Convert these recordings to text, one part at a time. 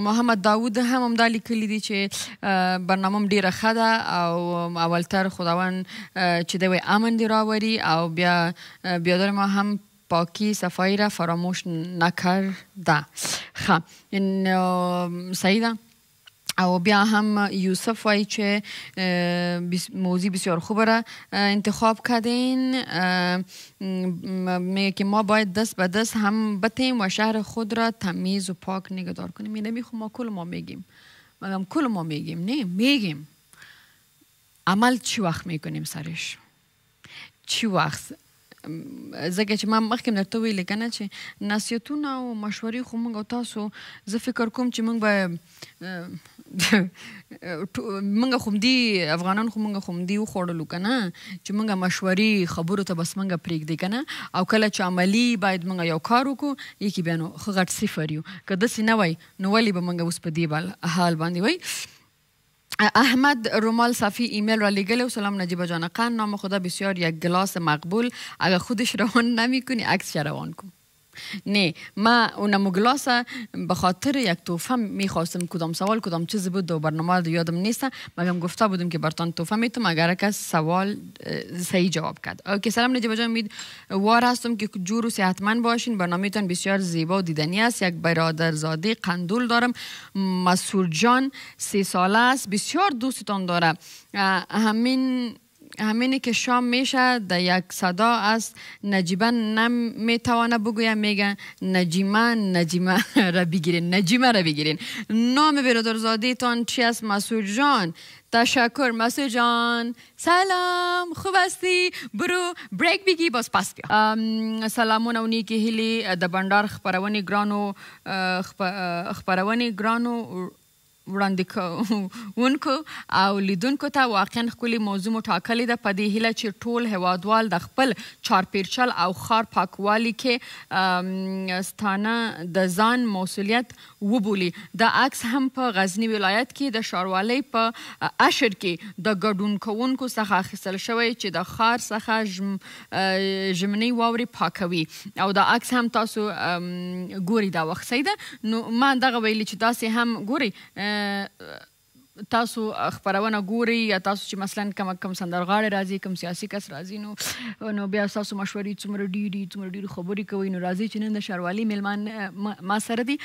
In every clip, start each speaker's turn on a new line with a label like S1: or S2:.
S1: محمد داوود هم هم دا لیکلی دی چې برنامه ډیره ښه ده او اولتر خداوند چې دوی امن دی راوړي او بیا بیادر ما هم پاکی صفایی را فراموش نکرده خب این سعیدم او بیا هم یوسف وای چې موضوع بسیار خوب را انتخاب کردین میگه که ما باید دست به دست هم بتیم و شهر خود را تمیز و پاک نگهدار کنیم این نمیخو ما کل ما میگیم مگم کل ما میگیم نه میگیم عمل چی وقت میکنیم سرش چی وقت زګه چې ما مخکې درته ویل کنه چې نصیحتونه او مشورې خو موږ تاسو زه فکر کوم چې موږ به منګه خومدي افغانان خو منګه خومدي وخوړلو کنه چې منګه مشورې خبرو ته بس منګه پریک دی کنه او کله چې عملی باید منګه یو کار وکړو یکی بیا نو غټ صفر یو که داسې نه وای نو ولې به منګه اوس په دې بال حال باندې وای احمد رومال صافی ایمیل را لگل و سلام نجیب جان قن نام خدا بسیار یک گلاس مقبول اگر خودش روان نمی کنی عکس روان کن نه ما اون گلاسا به خاطر یک توفه میخواستم کدام سوال کدام چیز بود و برنامه دو یادم نیست مگم گفته بودم که برتان توفه میتم اگر کس سوال صحیح جواب کرد که سلام نجیب جان امید وار هستم که جور و صحتمند باشین برنامه تان بسیار زیبا و دیدنی است یک برادر برادرزاده قندول دارم مسعود جان سه ساله است بسیار دوستتان داره همین همینی که شام میشه در یک صدا است نجیبه نمیتوانه بگویه میگه نجیمه نجیمه را بگیرین نجیمه را بگیرین نام برادرزاده تان چی است مسعود جان تشکر مسعود جان سلام خوب هستی برو بریک بگی باز پس بیا سلامونه اونی که هلی د بندر خبرونی گرانو خبرونی گرانو وړاندې کوونکو او لیدونکو ته واقعا خولي موضوع مو ټاکلې ده په دې هیله چې ټول هوادوال د خپل چارپیرچل او خار پاکوالي کې ستانه د ځان مسولیت وبولي د عکس هم په غزنی ولایت کې د شاروالۍ په اشر کې د ګډون کوونکو څخه اخیستل شوی چې د خار څخه جم جمنی واوري پاکوي او د عکس هم تاسو ګوري دا وخت سیده نو ما دغه ویلي چې تاسو هم ګوري تاسو خبرونه ګوري یا تاسو چې مثلا کوم کوم سندرغاړي راځي کوم سیاسي کس راځي نو نو بیا تاسو مشورې څومره ډیری څومره ډیری خبرې کوي نو راځي چې نن د شاروالي میلمان ما سره دي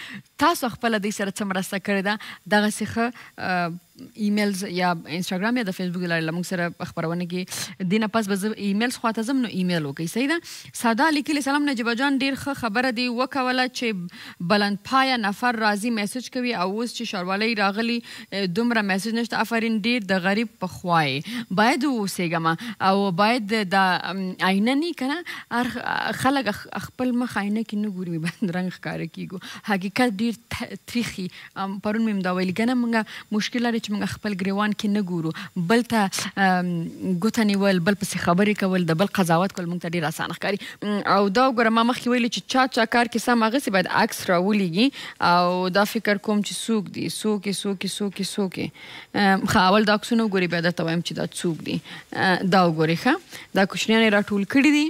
S1: تاسو خپل د سره څمرسته کړی دا دغه څه ایمیلز یا انستګرام یا د فیسبوک لاره لمغ سره خبرونه کې دینه پس به ایمیلز خواته زم نو ایمیل وکي صحیح ده ساده لیکل سلام نجيب جان ډیر ښه خبره دی وکوله چې بلند پای نفر راضي میسج کوي او اوس چې شاروالۍ راغلی دومره میسج نشته افرین ډیر د غریب په خوای باید وسېګم او باید د آینه نه کنه خلک خپل مخ آینه کې نه ګوري باندې رنگ ښکار کیږي حقیقت ډیر تریخي پرون مم دا ویل کنه موږ مشکل لري چې موږ خپل ګریوان کې نه ګورو بل ته ګوته نیول بل پسې خبرې کول د بل قضاوت کول موږ ته ډیر اسانه ښکاري او دا ګوره ما مخکې ویلي چې چا چا کار کې سم هغه باید عکس راولېږي او دا فکر کوم چې څوک دي څوک څوک څوک څوک خو اول دا عکسونه وګوري بیا درته وایم چې دا څوک دي دا وګوري ښه دا کوچنیان راټول کړي دي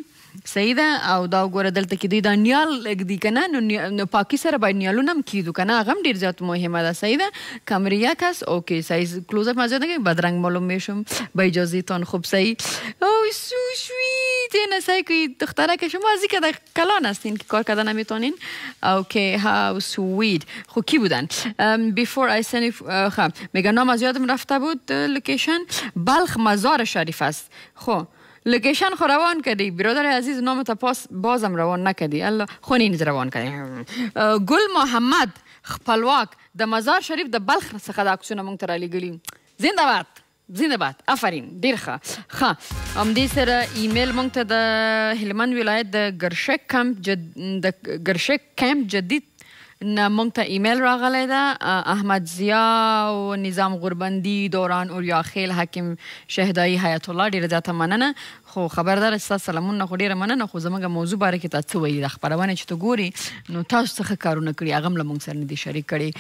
S1: صحیح ده او دا وګوره دلته کې دوی دا نیال لګدي کنه نو نو پاکي سره باید نیالونه هم کیدو کنه هغه هم ډیر زیات مهمه ده صحیح ده کمریا کس اوکی صحیح کلوز اپ مزه ده کې بدرنګ معلوم میشم با اجازه تان خوب صحیح او سو شویت نه صحیح کی دختره که شما ازی که کلان هستین که کار کردن نمیتونین اوکی هاو سویت خو کی بودن بیفور آی سن خب میگه نام از یادم رفته بود لوکیشن بلخ مزار شریف است خب لوکیشن خو روان کردی برادر عزیز نام تا پاس بازم روان نکردی الله خون این روان کردی گل محمد خپلواک د مزار شریف د بلخ څخه د عکسونه مونږ ته رالیږلي زنده باد زنده باد افرین ډیر ښه ښه همدې سره ایمیل مونږ ته د هلمند ولایت د ګرشک کمپ جد د ګرشک کمپ جدید نه مونږ ته ایمیل راغلی ده احمد ضیا او نظام غوربندی دوران اوریا خیل حکیم شهدایی حیات الله ډیره زیاته مننه خو خبردار ستاسو سلامونه خو ډیره مننه خو زموږ موضوع باره کې تاسو وایي د خبرونه چې ته ګوري نو تاسو څه کارونه کړی هغه هم له مونږ سره نه دي شریک کړي